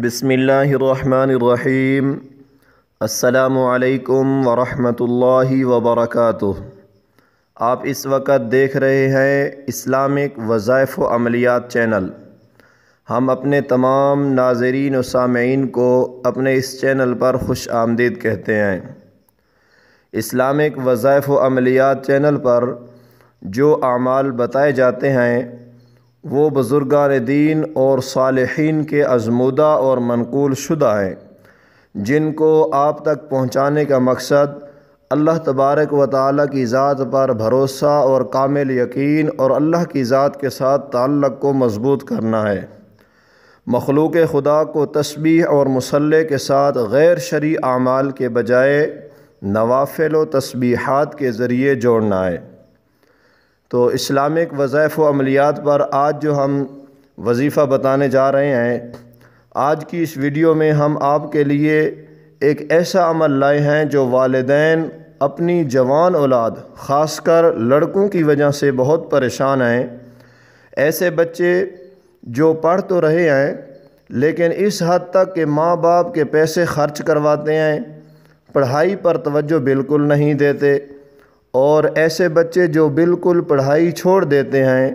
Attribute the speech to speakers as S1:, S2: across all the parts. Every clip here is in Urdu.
S1: بسم اللہ الرحمن الرحیم السلام علیکم ورحمۃ اللہ وبرکاتہ آپ اس وقت دیکھ رہے ہیں اسلامک وظائف و عملیات چینل ہم اپنے تمام ناظرین و سامعین کو اپنے اس چینل پر خوش آمدید کہتے ہیں اسلامک وظائف و عملیات چینل پر جو اعمال بتائے جاتے ہیں وہ دین اور صالحین کے آزمودہ اور منقول شدہ ہیں جن کو آپ تک پہنچانے کا مقصد اللہ تبارک و تعالیٰ کی ذات پر بھروسہ اور کامل یقین اور اللہ کی ذات کے ساتھ تعلق کو مضبوط کرنا ہے مخلوق خدا کو تسبیح اور مسلح کے ساتھ غیر شرعی اعمال کے بجائے نوافل و تسبیحات کے ذریعے جوڑنا ہے تو اسلامک وظائف و عملیات پر آج جو ہم وظیفہ بتانے جا رہے ہیں آج کی اس ویڈیو میں ہم آپ کے لیے ایک ایسا عمل لائے ہیں جو والدین اپنی جوان اولاد خاص کر لڑکوں کی وجہ سے بہت پریشان ہیں ایسے بچے جو پڑھ تو رہے ہیں لیکن اس حد تک کہ ماں باپ کے پیسے خرچ کرواتے ہیں پڑھائی پر توجہ بالکل نہیں دیتے اور ایسے بچے جو بالکل پڑھائی چھوڑ دیتے ہیں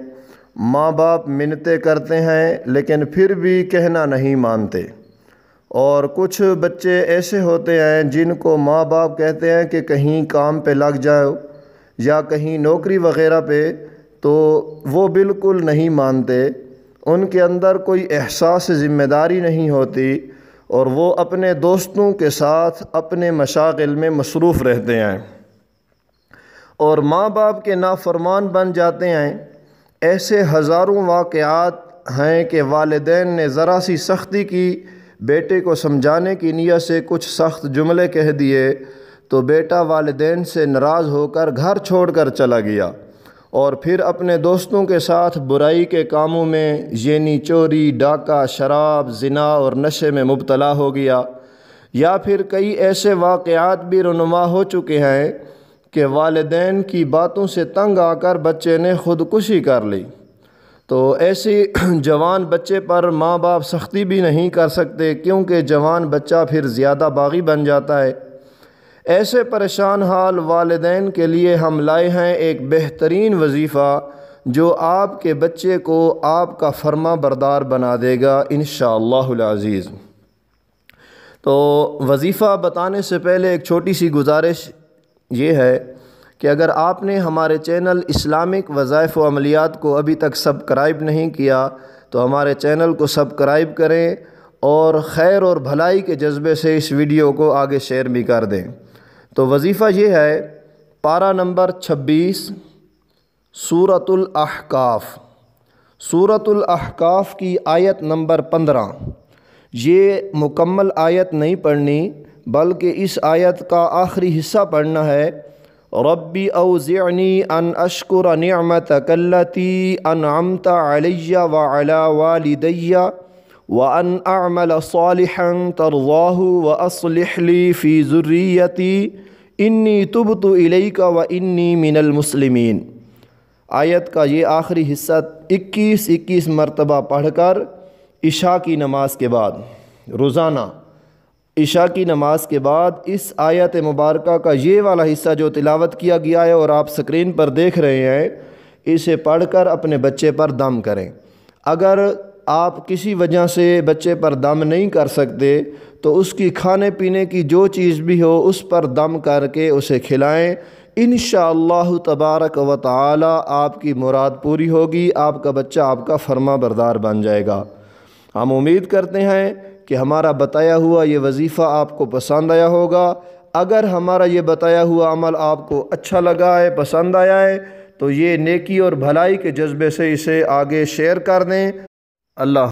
S1: ماں باپ منتیں کرتے ہیں لیکن پھر بھی کہنا نہیں مانتے اور کچھ بچے ایسے ہوتے ہیں جن کو ماں باپ کہتے ہیں کہ کہیں کام پہ لگ جاؤ یا کہیں نوکری وغیرہ پہ تو وہ بالکل نہیں مانتے ان کے اندر کوئی احساس ذمہ داری نہیں ہوتی اور وہ اپنے دوستوں کے ساتھ اپنے مشاغل میں مصروف رہتے ہیں اور ماں باپ کے نافرمان بن جاتے ہیں ایسے ہزاروں واقعات ہیں کہ والدین نے ذرا سی سختی کی بیٹے کو سمجھانے کی نیت سے کچھ سخت جملے کہہ دیے تو بیٹا والدین سے ناراض ہو کر گھر چھوڑ کر چلا گیا اور پھر اپنے دوستوں کے ساتھ برائی کے کاموں میں یعنی چوری ڈاکہ شراب زنا اور نشے میں مبتلا ہو گیا یا پھر کئی ایسے واقعات بھی رونما ہو چکے ہیں کہ والدین کی باتوں سے تنگ آ کر بچے نے خودکشی کر لی تو ایسی جوان بچے پر ماں باپ سختی بھی نہیں کر سکتے کیونکہ جوان بچہ پھر زیادہ باغی بن جاتا ہے ایسے پریشان حال والدین کے لیے ہم لائے ہیں ایک بہترین وظیفہ جو آپ کے بچے کو آپ کا فرما بردار بنا دے گا انشاءاللہ العزیز تو وظیفہ بتانے سے پہلے ایک چھوٹی سی گزارش یہ ہے کہ اگر آپ نے ہمارے چینل اسلامک وظائف و عملیات کو ابھی تک سبکرائب نہیں کیا تو ہمارے چینل کو سبسکرائب کریں اور خیر اور بھلائی کے جذبے سے اس ویڈیو کو آگے شیئر بھی کر دیں تو وظیفہ یہ ہے پارہ نمبر چھبیس صورت الاحقاف صورت الاحقاف کی آیت نمبر پندرہ یہ مکمل آیت نہیں پڑھنی بلکہ اس آیت کا آخری حصہ پڑھنا ہے ربی او ذینی ان اشکر نعمت کلتی علیہ و علا و دیا و انعاملہ صالحن ترواہ و اسلحلی فی ذریتی انی تبت تو و انی من المسلمین آیت کا یہ آخری حصہ اکیس اکیس مرتبہ پڑھ کر عشاء کی نماز کے بعد روزانہ عشاء کی نماز کے بعد اس آیت مبارکہ کا یہ والا حصہ جو تلاوت کیا گیا ہے اور آپ سکرین پر دیکھ رہے ہیں اسے پڑھ کر اپنے بچے پر دم کریں اگر آپ کسی وجہ سے بچے پر دم نہیں کر سکتے تو اس کی کھانے پینے کی جو چیز بھی ہو اس پر دم کر کے اسے کھلائیں انشاءاللہ اللہ تبارک و تعالی آپ کی مراد پوری ہوگی آپ کا بچہ آپ کا فرما بردار بن جائے گا ہم امید کرتے ہیں کہ ہمارا بتایا ہوا یہ وظیفہ آپ کو پسند آیا ہوگا اگر ہمارا یہ بتایا ہوا عمل آپ کو اچھا لگا ہے پسند آیا ہے تو یہ نیکی اور بھلائی کے جذبے سے اسے آگے شیئر کر دیں اللہ